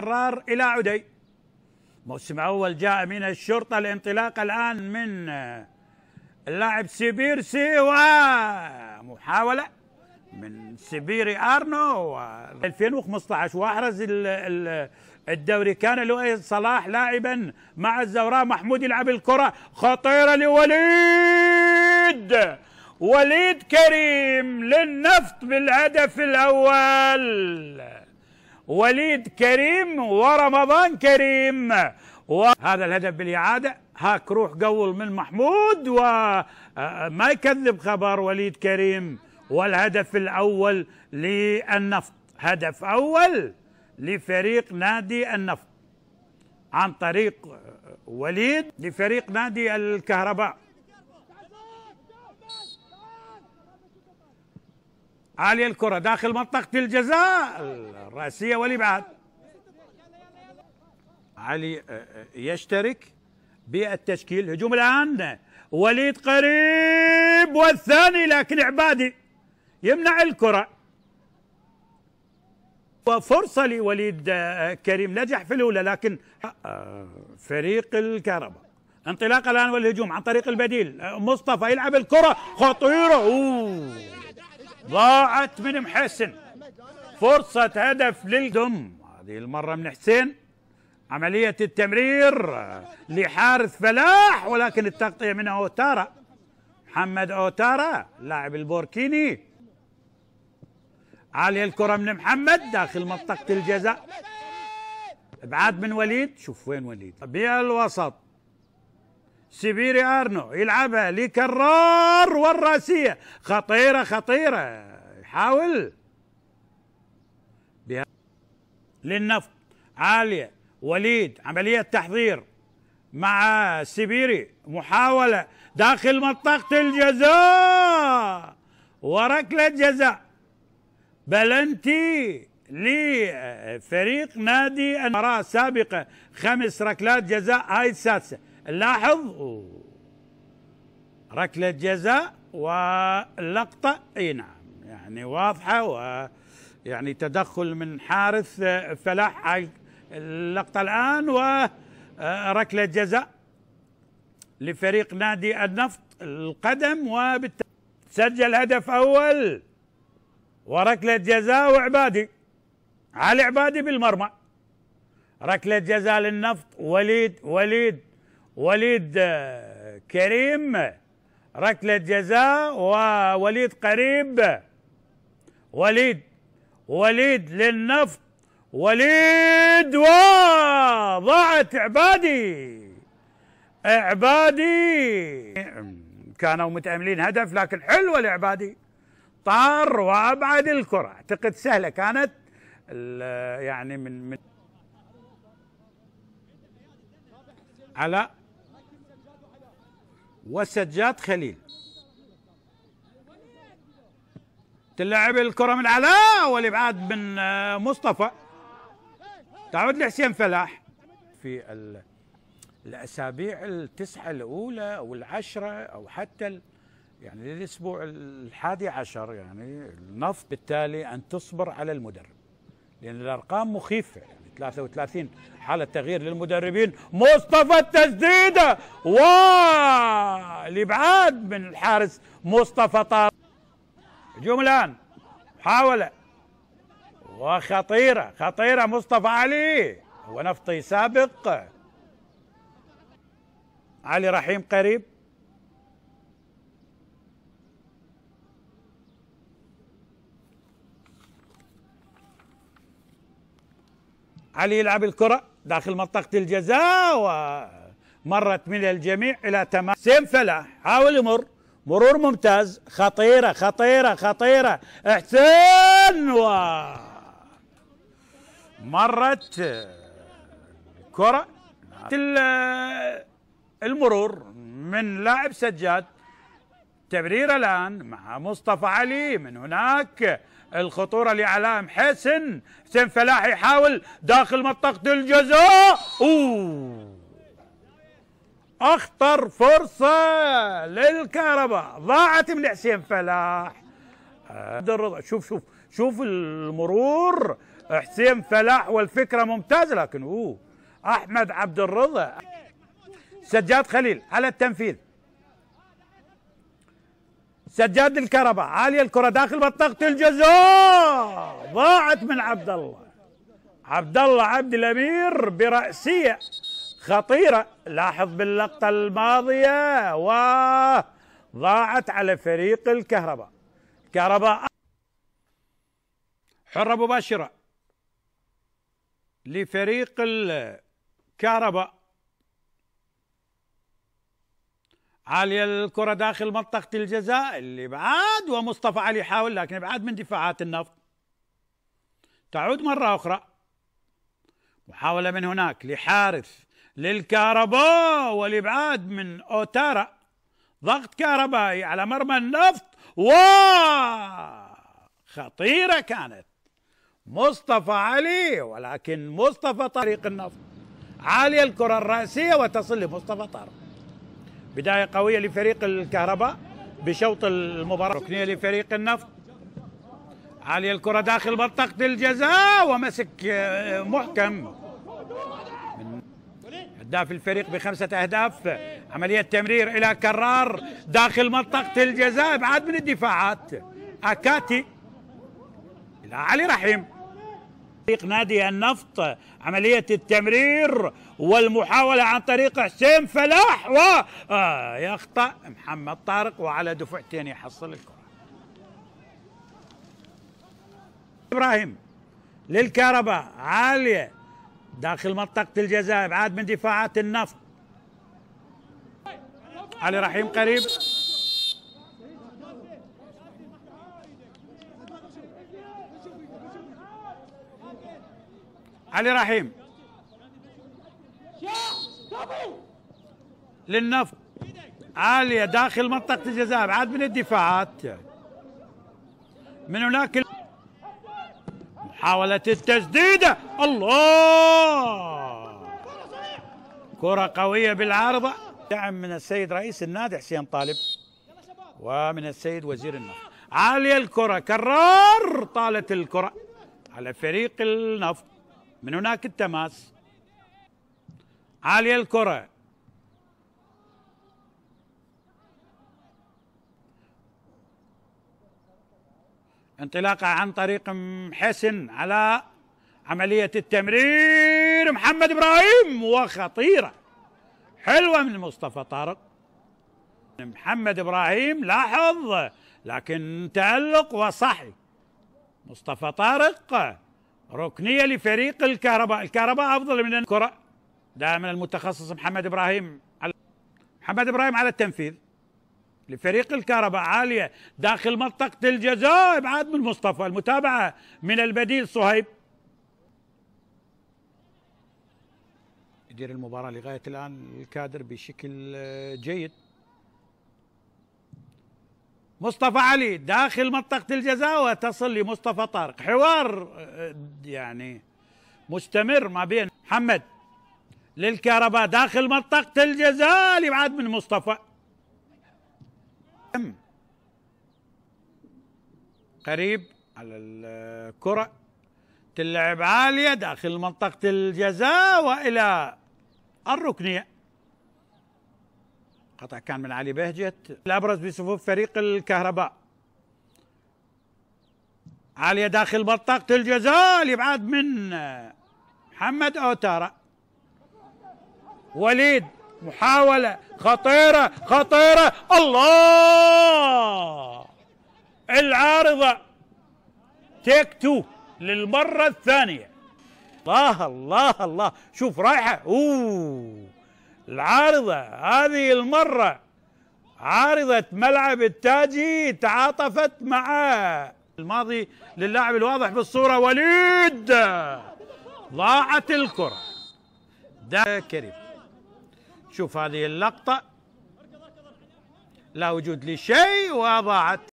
تتكرر إلى عدي موسم أول جاء من الشرطة الانطلاق الآن من آه، اللاعب سيبيرسي ومحاولة من سيبيري أرنو 2015 وأحرز الدوري كان لؤي صلاح لاعبا مع الزوراء محمود يلعب الكرة خطيرة لوليد وليد كريم للنفط بالهدف الأول وليد كريم ورمضان كريم وهذا الهدف بالإعادة هاك روح قول من محمود وما آه، آه، يكذب خبر وليد كريم والهدف الأول للنفط هدف أول لفريق نادي النفط عن طريق آه، وليد لفريق نادي الكهرباء عالية الكرة داخل منطقة الجزاء الرأسية والإبعاد علي آه، آه، يشترك بالتشكيل هجوم الآن وليد قريب والثاني لكن عبادي يمنع الكرة وفرصة لوليد آه، كريم نجح في الأولى لكن فريق الكهرباء انطلاق الآن والهجوم عن طريق البديل مصطفى يلعب الكرة خطيرة أوه. ضاعت من محسن فرصة هدف للدم هذه المرة من حسين عملية التمرير لحارث فلاح ولكن التغطية من أوتارا محمد أوتارا لاعب البوركيني عالية الكرة من محمد داخل منطقة الجزاء ابعاد من وليد شوف وين وليد بالوسط سيبيري ارنو يلعبها لكرار والراسيه خطيره خطيره يحاول بها للنفط عاليه وليد عمليه تحضير مع سيبيري محاوله داخل منطقه الجزاء وركله جزاء بلنتي لفريق نادي المباراه السابقه خمس ركلات جزاء هاي السادسه نلاحظ ركلة جزاء ولقطة اي نعم يعني واضحة و يعني تدخل من حارث فلاح اللقطة الآن وركلة جزاء لفريق نادي النفط القدم وبالتالي سجل هدف أول وركلة جزاء وعبادي علي عبادي بالمرمى ركلة جزاء للنفط وليد وليد وليد كريم ركلة جزاء ووليد قريب وليد وليد للنفط وليد وضاعت عبادي عبادي كانوا متأملين هدف لكن حلوة لعبادي طار وأبعد الكرة أعتقد سهلة كانت يعني من, من على وسجاد خليل تلعب الكرة من علاء والإبعاد من آه، مصطفى تعود لحسين فلاح في الأسابيع التسعة الأولى أو العشرة أو حتى يعني الأسبوع الحادي عشر يعني النفط بالتالي أن تصبر على المدرب لأن الأرقام مخيفة يعني 33 حالة تغيير للمدربين مصطفى التسديدة والإبعاد من الحارس مصطفى طار الآن محاولة وخطيرة خطيرة مصطفى علي ونفطي سابق علي رحيم قريب علي يلعب الكرة داخل منطقة الجزاء ومرت من الجميع إلى تمام سيم فلاح حاول يمر مرور ممتاز خطيرة خطيرة خطيرة احسن و مرت كرة المرور من لاعب سجاد التبرير الآن مع مصطفى علي من هناك الخطورة لعلام حسن حسين فلاح يحاول داخل منطقة الجزاء أخطر فرصة للكهرباء ضاعت من حسين فلاح الرضا شوف شوف شوف المرور حسين فلاح والفكرة ممتازة لكن أوه. أحمد عبد الرضا سجاد خليل على التنفيذ سجاد الكربة عالية الكرة داخل بطاقة الجزاء ضاعت من عبد الله عبد الله عبد الأمير برأسية خطيرة لاحظ باللقطة الماضية وضاعت على فريق الكهرباء كهرباء حرة مباشرة لفريق الكهرباء عالية الكرة داخل منطقة الجزاء اللي بعاد ومصطفى علي يحاول لكن بعاد من دفاعات النفط تعود مرة أخرى محاولة من هناك لحارث للكهرباء والإبعاد من أوتارا ضغط كهربائي على مرمى النفط و خطيرة كانت مصطفى علي ولكن مصطفى طريق النفط عالية الكرة الرأسية وتصل لمصطفى طارق بداية قوية لفريق الكهرباء بشوط المباراة ركنية لفريق النفط عالية الكرة داخل منطقة الجزاء ومسك آه، محكم هداف الفريق بخمسة أهداف عملية تمرير إلى كرار داخل منطقة الجزاء بعد من الدفاعات أكاتي إلى علي رحيم طريق نادي النفط عملية التمرير والمحاولة عن طريق حسين فلاح و آه يخطأ محمد طارق وعلى دفعتين يحصل الكرة إبراهيم للكهرباء عالية داخل منطقة الجزاء بعاد من دفاعات النفط علي رحيم قريب علي رحيم للنفط عالية داخل منطقة الجزاء بعد من الدفاعات من هناك محاولة التسديدة الله كرة قوية بالعارضة دعم من السيد رئيس النادي حسين طالب ومن السيد وزير النفط عالية الكرة كرار طالت الكرة على فريق النفط من هناك التماس عالية الكرة انطلاقة عن طريق محسن على عملية التمرير محمد إبراهيم وخطيرة حلوة من مصطفى طارق محمد إبراهيم لاحظ لكن تألق وصحي مصطفى طارق ركنية لفريق الكهرباء الكهرباء أفضل من الكرة دائما المتخصص محمد إبراهيم على محمد إبراهيم على التنفيذ لفريق الكهرباء عالية داخل منطقة الجزاء إبعاد من مصطفى المتابعة من البديل صهيب يدير المباراة لغاية الآن الكادر بشكل آه، جيد مصطفى علي داخل منطقة الجزاء وتصل لمصطفى طارق حوار آه، يعني مستمر ما بين محمد للكهرباء داخل منطقة الجزاء الابعاد من مصطفى قريب على الكرة تلعب عالية داخل منطقة الجزاء وإلى الركنية القطع كان من علي بهجت الأبرز بصفوف فريق الكهرباء عالية داخل بطاقة الجزاء الإبعاد من محمد أوتارا وليد محاولة خطيرة خطيرة الله العارضة تيك تو للمرة الثانية الله الله الله شوف رايحة اوه العارضة هذه المرة عارضة ملعب التاجي تعاطفت مع الماضي للاعب الواضح بالصورة وليد ضاعت الكرة ده كريم شوف هذه اللقطة لا وجود لشيء وضاعت